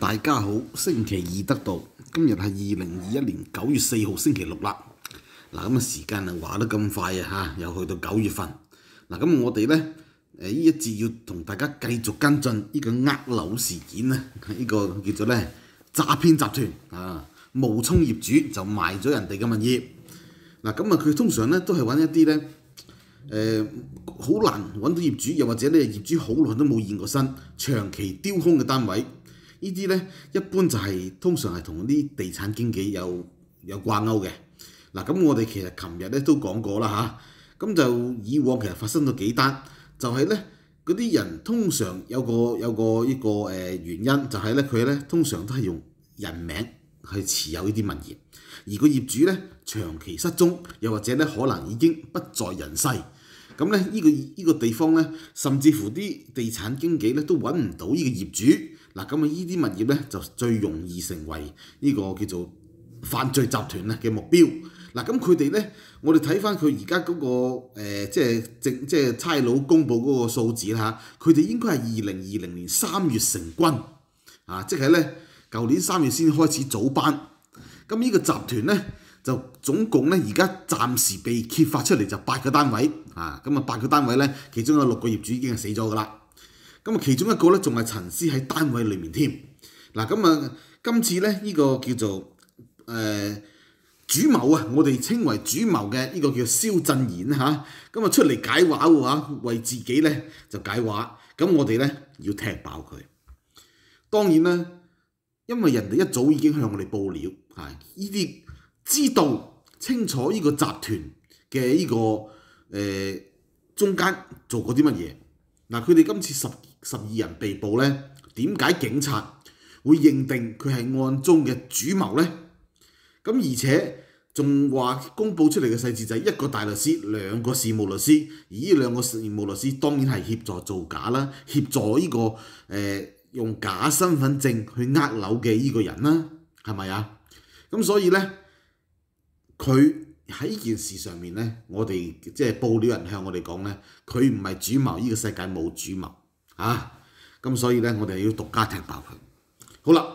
大家好，星期二得到，今日系二零二一年九月四号星期六啦。嗱，咁啊時間啊，話得咁快啊，吓，又去到九月份。嗱，咁我哋咧，诶呢一节要同大家繼續跟進呢個呃樓事件咧，依個叫做咧詐騙集團啊，冒充業主就賣咗人哋嘅物业。嗱，咁啊，佢通常咧都係揾一啲咧，誒好難揾到業主，又或者咧業主好耐都冇現過身，長期丟空嘅單位。呢啲咧一般就係通常係同啲地產經紀有有掛鈎嘅。嗱咁我哋其實琴日咧都講過啦嚇，咁就以往其實發生咗幾單，就係咧嗰啲人通常有個有個依個誒原因，就係咧佢咧通常都係用人名去持有呢啲物業，而個業主咧長期失蹤，又或者咧可能已經不在人世，咁咧依個依個地方咧，甚至乎啲地產經紀咧都揾唔到依個業主。嗱，咁啊，依啲物業咧就最容易成為呢個叫做犯罪集團咧嘅目標。嗱，咁佢哋咧，我哋睇翻佢而家嗰個誒，即係政即係差佬公佈嗰個數字啦，佢哋應該係二零二零年三月成軍，啊，即係咧，舊年三月先開始組班。咁呢個集團咧，就總共咧而家暫時被揭發出嚟就八個單位，啊，咁啊八個單位咧，其中有六個業主已經係死咗噶啦。咁啊，其中一個咧仲係陈思喺單位裏面添。嗱，咁啊，今次咧呢個叫做誒主謀啊，我哋稱為主謀嘅呢個叫蕭振贤嚇。咁啊出嚟解話嘅話，為自己咧就解話。咁我哋咧要踢爆佢。當然啦，因為人哋一早已經向我哋報料，係呢啲知道清楚呢個集團嘅呢個誒中間做過啲乜嘢。嗱，佢哋今次十。十二人被捕咧，點解警察會認定佢係案中嘅主謀咧？咁而且仲話公佈出嚟嘅細節就係一個大律師，兩個事務律師，而呢兩個事務律師當然係協助造假啦，協助呢個誒用假身份證去呃樓嘅呢個人啦，係咪啊？咁所以咧，佢喺件事上面咧，我哋即係報料人向我哋講咧，佢唔係主謀，呢個世界冇主謀。啊，咁所以咧，我哋要獨家踢爆佢。好啦，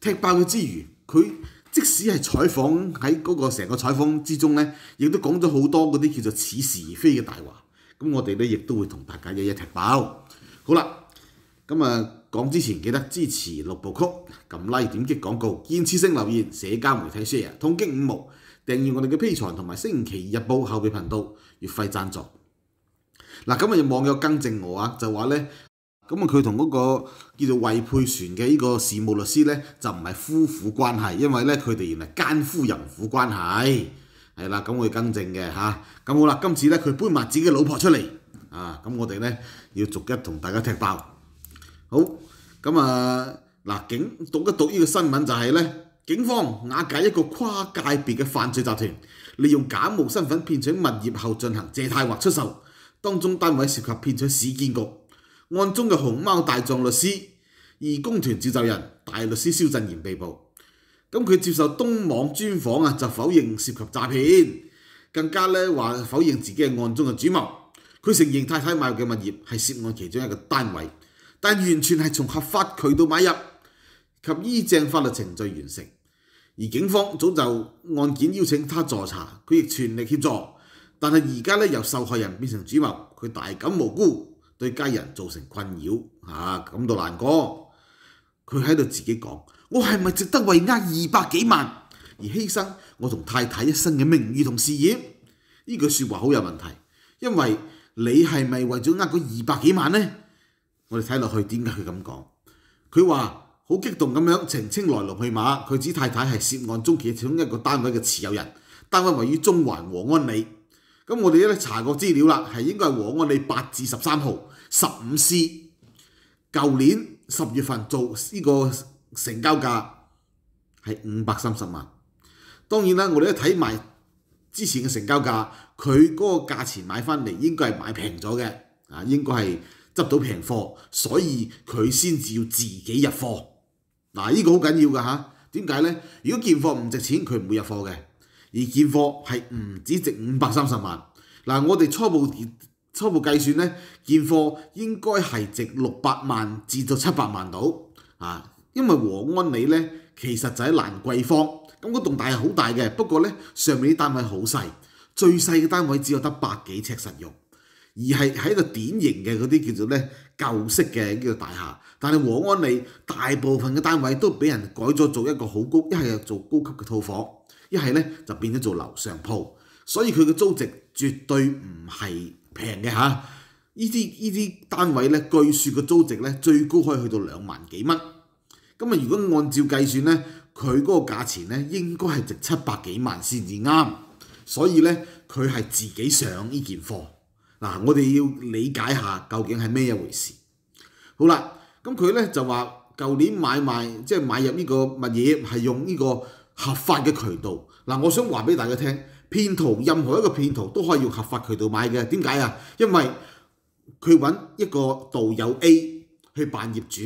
踢爆佢之餘，佢即使係採訪喺嗰個成個採訪之中咧，亦都講咗好多嗰啲叫做似是而非嘅大話。咁我哋咧亦都會同大家一一踢爆。好啦，咁啊講之前記得支持六部曲，撳拉點擊廣告，建持性留言，社交媒體 share，統擊五目、訂閱我哋嘅 P 財同埋星期日報後備頻道月費贊助。嗱，今日有網友更正我啊，就話咧。咁啊，佢同嗰个叫做魏佩璇嘅呢个事务律师咧，就唔系夫妇关系，因为咧佢哋原嚟奸夫淫妇关系，系啦，咁会更正嘅吓。咁好啦，今次咧佢搬自己嘅老婆出嚟啊，咁我哋咧要逐一同大家踢爆。好，咁啊嗱警读一读呢个新闻就系咧，警方瓦解一个跨界别嘅犯罪集团，利用假冒身份骗取物业后进行借贷或出售，当中单位涉及骗取市建局。案中嘅熊貓大狀律師，义工團召集人大律師蕭振贤被捕。咁佢接受東網專訪啊，就否認涉及詐騙，更加咧话否認自己係案中嘅主謀。佢承認太太買入嘅物業係涉案其中一個單位，但完全係從合法渠道買入及依正法律程序完成。而警方早就案件邀請他助查，佢亦全力協助。但係而家咧由受害人變成主謀，佢大感無辜。對家人造成困擾啊，感到難過。佢喺度自己講：我係咪值得為呃二百幾萬而犧牲我同太太一生嘅名譽同事業？呢句説話好有問題，因為你係咪為咗呃嗰二百幾萬呢？我哋睇落去點解佢咁講？佢話好激動咁樣澄清來龍去馬。佢指太太係涉案中其中一個單位嘅持有人，單位位於中環和安里。咁我哋咧查過資料啦，係應該係和安里八至十三號。十五 C，舊年十月份做呢個成交價係五百三十萬。當然啦，我哋一睇埋之前嘅成交價，佢嗰個價錢買翻嚟應該係買平咗嘅，啊應該係執到平貨，所以佢先至要自己入貨。嗱呢個好緊要㗎嚇，點解咧？如果件貨唔值錢，佢唔會入貨嘅。而件貨係唔止值五百三十萬。嗱，我哋初步。初步計算咧，現貨應該係值六百萬至到七百萬到啊，因為和安里咧其實就喺蘭桂坊，咁嗰棟大係好大嘅，不過咧上面啲單位好細，最細嘅單位只有得百幾尺實用，而係喺一個典型嘅嗰啲叫做咧舊式嘅呢個大廈，但係和安里大部分嘅單位都俾人改咗做一個好高，一係做高級嘅套房，一係咧就變咗做樓上鋪，所以佢嘅租值絕對唔係。平嘅嚇，依啲依啲單位咧，據説個租值咧最高可以去到兩萬幾蚊，咁啊如果按照計算咧，佢嗰個價錢咧應該係值七百幾萬先至啱，所以咧佢係自己上依件貨。嗱，我哋要理解下究竟係咩一回事。好啦，咁佢咧就話舊年買賣即係買入呢個物業係用呢個合法嘅渠道。嗱，我想話俾大家聽。騙徒任何一個騙徒都可以用合法渠道買嘅。點解啊？因為佢揾一個導遊 A 去扮業主，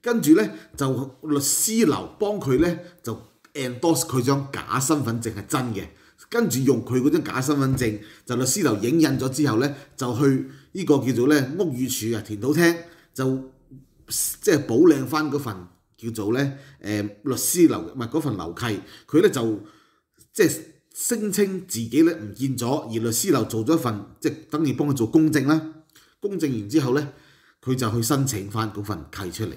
跟住咧就律師樓幫佢咧就 endorse 佢張假身份證係真嘅，跟住用佢嗰張假身份證就律師樓影印咗之後咧，就去呢個叫做咧屋宇署啊田土廳就即係補領翻嗰份叫做咧誒、呃、律師樓唔係嗰份樓契，佢咧就即係。聲稱自己咧唔見咗，而律師樓做咗一份，即係等於幫佢做公證啦。公證完之後咧，佢就去申請翻嗰份契出嚟。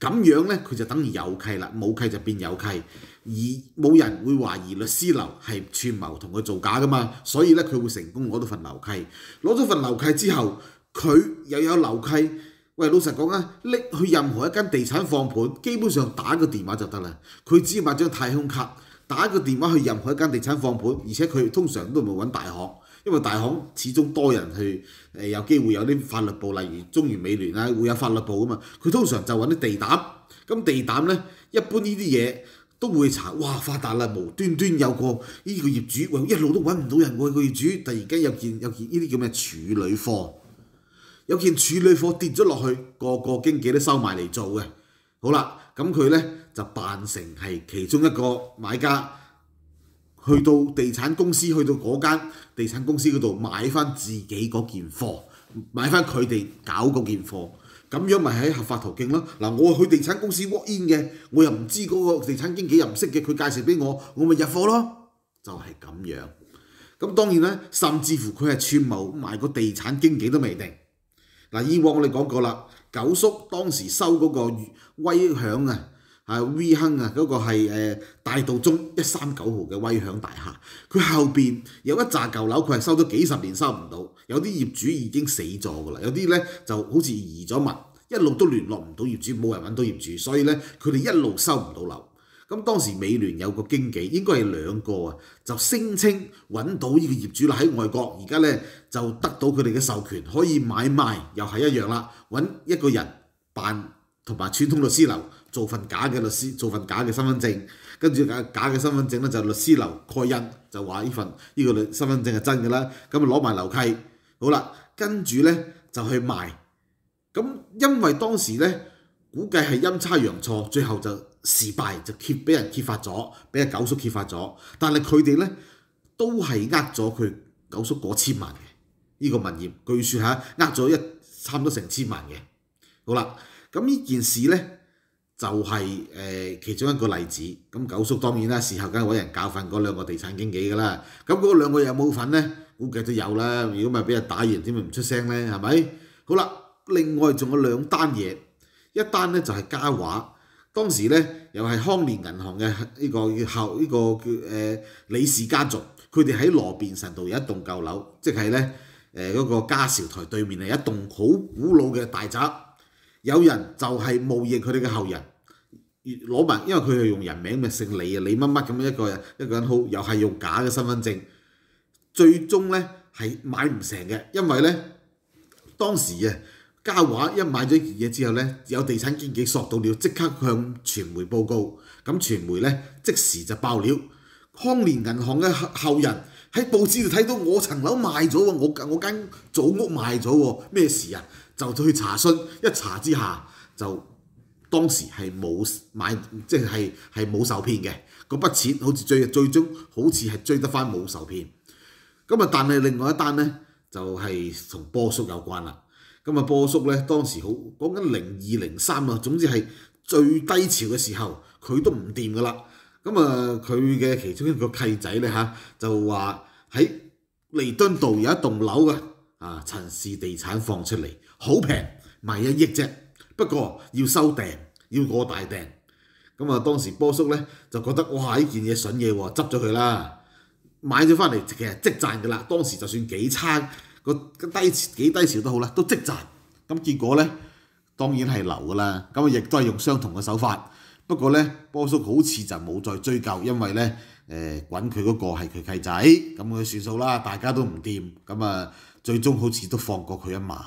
咁樣咧，佢就等於有契啦，冇契就變有契，而冇人會懷疑律師樓係串謀同佢做假噶嘛。所以咧，佢會成功攞到份樓契。攞咗份樓契之後，佢又有樓契。喂，老實講啊，拎去任何一間地產放盤，基本上打個電話就得啦。佢只要買張太空卡。打個電話去任何一間地產放盤，而且佢通常都唔係揾大行，因為大行始終多人去誒、有機會有啲法律部，例如中原美聯啦，會有法律部噶嘛。佢通常就揾啲地膽，咁地膽咧一般呢啲嘢都會查，哇發達啦，無端端有個呢個業主，喂一路都揾唔到人喎，個業主突然間有件有件呢啲叫咩處女貨，有件處女貨跌咗落去，個個經紀都收埋嚟做嘅。好啦，咁佢咧就扮成係其中一個買家，去到地產公司，去到嗰間地產公司嗰度買翻自己嗰件貨，買翻佢哋搞嗰件貨，咁樣咪喺合法途徑咯。嗱，我去地產公司 in 嘅，我又唔知嗰個地產經紀又唔識嘅，佢介紹俾我，我咪入貨咯，就係咁樣。咁當然咧，甚至乎佢係串謀買個地產經紀都未定。嗱，以往我哋講過啦。九叔當時收嗰個威響啊，啊 V 坑啊嗰個係誒大道中一三九號嘅威響大廈，佢後邊有一扎舊樓，佢係收咗幾十年收唔到，有啲業主已經死咗㗎啦，有啲咧就好似移咗物，一路都聯絡唔到業主，冇人揾到業主，所以咧佢哋一路收唔到樓。咁當時美聯有個經紀，應該係兩個啊，就聲稱揾到呢個業主啦喺外國，而家咧就得到佢哋嘅授權，可以買賣，又係一樣啦，揾一個人扮同埋串通律師樓做份假嘅律師，做份假嘅身份證，跟住假假嘅身份證咧就律師樓蓋印，就話呢份呢個律身份證係真嘅啦，咁啊攞埋樓契，好啦，跟住咧就去賣，咁因為當時咧估計係陰差陽錯，最後就。事敗就揭，俾人揭發咗，俾阿九叔揭發咗。但係佢哋咧都係呃咗佢九叔嗰千萬嘅呢個物業，據說嚇呃咗一差唔多成千萬嘅。好啦，咁呢件事咧就係誒其中一個例子。咁九叔當然啦，事後梗係揾人教訓嗰兩個地產經紀㗎啦。咁嗰兩個有冇份咧？估計都有啦。如果唔係俾人打完，點會唔出聲咧？係咪？好啦，另外仲有兩單嘢，一單咧就係嘉華。當時咧，又係康聯銀行嘅呢個後呢個叫誒李氏家族，佢哋喺羅便臣道有一棟舊樓，即係咧誒嗰個嘉兆台對面係一棟好古老嘅大宅。有人就係冒認佢哋嘅後人，攞埋，因為佢係用人名咪姓李啊，李乜乜咁樣一個人，一個人好又係用假嘅身份證，最終咧係買唔成嘅，因為咧當時啊。嘉華一買咗嘢之後咧，有地產經紀索到了，即刻向傳媒報告。咁傳媒咧即時就爆料，康聯銀行嘅後人喺報紙度睇到我層樓賣咗喎，我我間祖屋賣咗喎，咩事啊？就去查詢，一查之下就當時係冇買，即係係冇受騙嘅。嗰筆錢好似最最終好似係追得翻冇受騙。咁啊，但係另外一單咧就係同波叔有關啦。咁啊，波叔咧當時好講緊零二零三啊，總之係最低潮嘅時候，佢都唔掂噶啦。咁啊，佢嘅其中一個契仔咧嚇，就話喺利敦道有一棟樓嘅，啊陳氏地產放出嚟，好平，賣一億啫。不過要收訂，要個大訂。咁啊，當時波叔咧就覺得哇，呢件嘢筍嘢喎，執咗佢啦，買咗翻嚟，其實即賺噶啦。當時就算幾差。個低幾低潮都好啦，都積賺。咁結果咧，當然係流噶啦。咁啊，亦都係用相同嘅手法。不過咧，波叔好似就冇再追究，因為咧，誒滾佢嗰個係佢契仔，咁佢算數啦。大家都唔掂，咁啊，最終好似都放過佢一馬。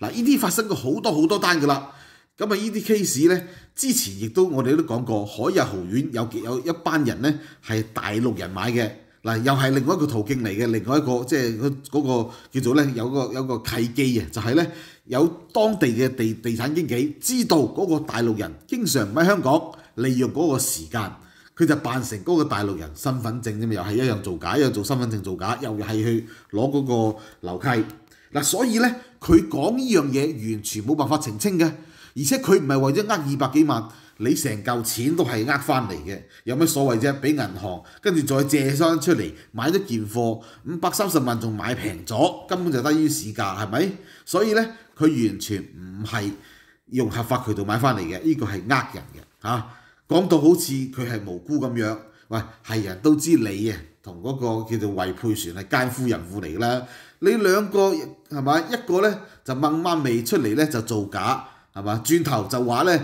嗱，呢啲發生過好多好多單噶啦。咁啊，呢啲 case 咧，之前亦都我哋都講過，海日豪苑有有一班人咧係大陸人買嘅。嗱，又係另外一個途徑嚟嘅，另外一個即係嗰嗰個叫做咧，有個有個契機啊，就係咧有當地嘅地地產經紀知道嗰個大陸人經常唔喺香港利用嗰個時間，佢就扮成嗰個大陸人身份證啫嘛，又係一樣做假，一樣做身份證造假，又係去攞嗰個樓契。嗱，所以咧佢講呢樣嘢完全冇辦法澄清嘅，而且佢唔係為咗呃二百幾萬。你成嚿錢都係呃返嚟嘅，有咩所謂啫？俾銀行跟住再借返出嚟買咗件貨五百三十萬，仲買平咗，根本就低於市價，係咪？所以呢佢完全唔係用合法渠道買返嚟嘅，呢個係呃人嘅講到好似佢係無辜咁樣，喂係人都知你嘅同嗰個叫做魏佩璇係奸夫人婦嚟啦。你兩個係咪一個呢就掹掹未出嚟呢就造假係咪轉頭就話呢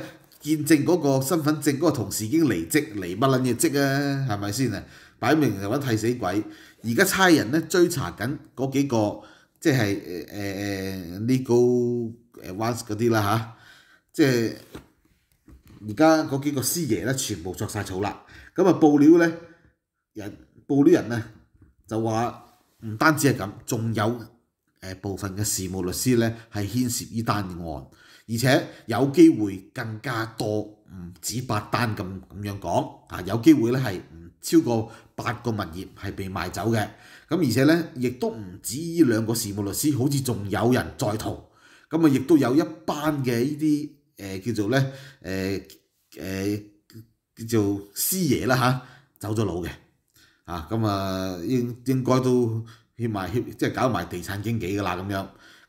驗證嗰個身份證嗰個同事已經離職，離不撚嘅職啊，係咪先啊？擺明就揾替死鬼。而家差人咧追查緊嗰幾個，即係誒誒 legal 誒 ones 嗰啲啦嚇，即係而家嗰幾個師爺咧全部着曬草啦。咁啊報料咧人報料人咧就話唔單止係咁，仲有。部分嘅事務律師咧係牽涉呢單案，而且有機會更加多，唔止八單咁咁樣講啊！有機會咧係唔超過八個物業係被賣走嘅，咁而且咧亦都唔止呢兩個事務律師，好似仲有人在逃，咁啊亦都有一班嘅呢啲誒叫做咧誒誒叫做師爺啦嚇，走咗佬嘅，啊咁啊應應該都。協埋協即係搞埋地產經紀噶啦咁樣，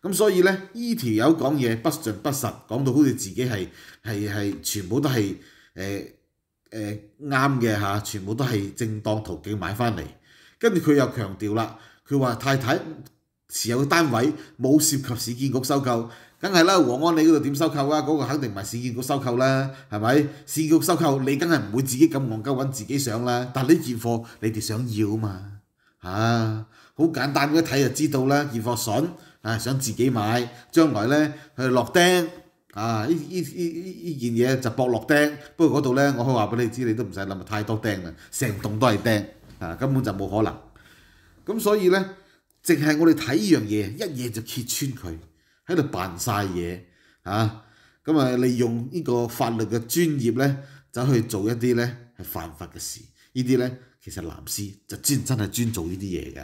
咁所以咧呢條友講嘢不盡不實，講到好似自己係係係全部都係誒誒啱嘅嚇，全部都係正當途徑買翻嚟。跟住佢又強調啦，佢話太太持有嘅單位冇涉及市建局收購，梗係啦，黃安你嗰度點收購啊？嗰個肯定唔係市建局收購啦，係咪？市局收購你梗係唔會自己咁戇鳩揾自己上啦。但呢件貨你哋想要啊嘛嚇？好簡單，一睇就知道啦。熱貨筍啊，想自己買，將來咧佢落釘啊，依依依依依件嘢就博落釘。不過嗰度咧，我可以話俾你知，你都唔使諗太多釘啦，成棟都係釘啊，根本就冇可能。咁所以咧，淨係我哋睇依樣嘢，一夜就揭穿佢喺度扮曬嘢啊！咁啊，利用呢個法律嘅專業咧，就去做一啲咧係犯法嘅事。呢啲咧，其實藍絲就專真係專做呢啲嘢㗎。